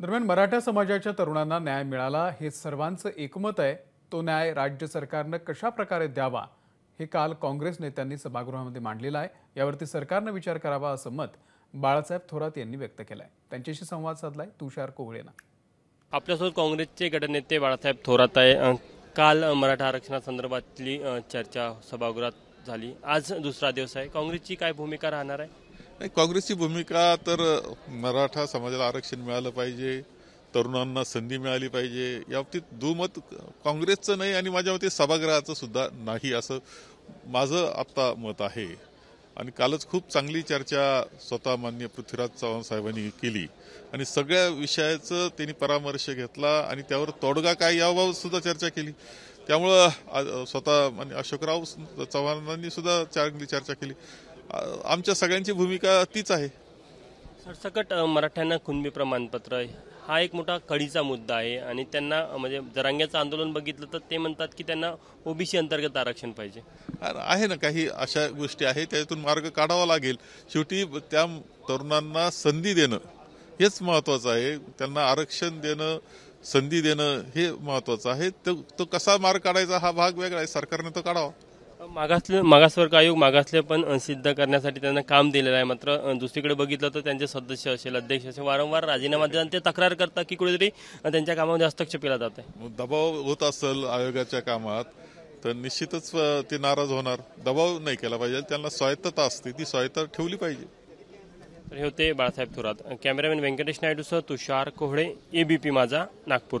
दरम्यान मराठा समाजाच्या तरुणांना न्याय मिळाला हे सर्वांचं एकमत आहे तो न्याय राज्य सरकारनं कशा प्रकारे द्यावा हे काल काँग्रेस नेत्यांनी सभागृहामध्ये मांडलेलं आहे यावरती सरकारनं विचार करावा असं मत बाळासाहेब थोरात यांनी व्यक्त केलं आहे त्यांच्याशी संवाद साधलाय तुषार कोवळेनं आपल्यासोबत काँग्रेसचे गटनेते बाळासाहेब थोरात आहे काल मराठा आरक्षणासंदर्भातली चर्चा सभागृहात झाली आज दुसरा दिवस आहे काँग्रेसची काय भूमिका राहणार आहे नाही काँग्रेसची भूमिका तर मराठा समाजाला आरक्षण मिळालं पाहिजे तरुणांना संधी मिळाली पाहिजे या बाबतीत दुमत काँग्रेसचं नाही आणि माझ्या मते सभागृहाचं सुद्धा नाही असं माझं आत्ता मत आहे आणि कालच खूप चांगली चर्चा स्वतः मान्य पृथ्वीराज चव्हाण साहेबांनी केली आणि सगळ्या विषयाचं त्यांनी परामर्श घेतला आणि त्यावर तोडगा काय याबाबत सुद्धा चर्चा केली त्यामुळं स्वतः आणि अशोकराव चव्हाणांनी सुद्धा चांगली चर्चा केली आमच्या सगळ्यांची भूमिका तीच आहे सरसकट मराठ्यांना खुनबी प्रमाणपत्र हा एक मोठा कडीचा मुद्दा आहे आणि त्यांना म्हणजे जरांग्याचं आंदोलन बघितलं तर ते म्हणतात की त्यांना ओबीसी अंतर्गत आरक्षण पाहिजे आहे ना काही अशा गोष्टी आहेत त्याच्यातून मार्ग काढावा लागेल शेवटी त्या तरुणांना संधी देणं हेच महत्वाचं आहे त्यांना आरक्षण देणं संधी देणं हे महत्वाचं आहे तो कसा मार्ग काढायचा हा भाग वेगळा आहे सरकारने तो काढावा मागासले मागासवर्ग आयोग मागासले पण सिद्ध करण्यासाठी त्यांना काम दिलेलं आहे मात्र दुसरीकडे बघितलं तर त्यांचे सदस्य असेल अध्यक्ष असेल वारंवार राजीनामा देतात ते तक्रार करतात की कुठेतरी त्यांच्या कामामध्ये हस्तक्षेप केला जात आहे दबाव होत असेल आयोगाच्या कामात तर निश्चितच ते नाराज होणार दबाव नाही केला पाहिजे त्यांना स्वायत्तता असते ती स्वायत्तता ठेवली पाहिजे तर हे होते बाळासाहेब थोरात कॅमेरामॅन व्यंकटेश नायडूसह तुषार कोहळे एबीपी माझा नागपूर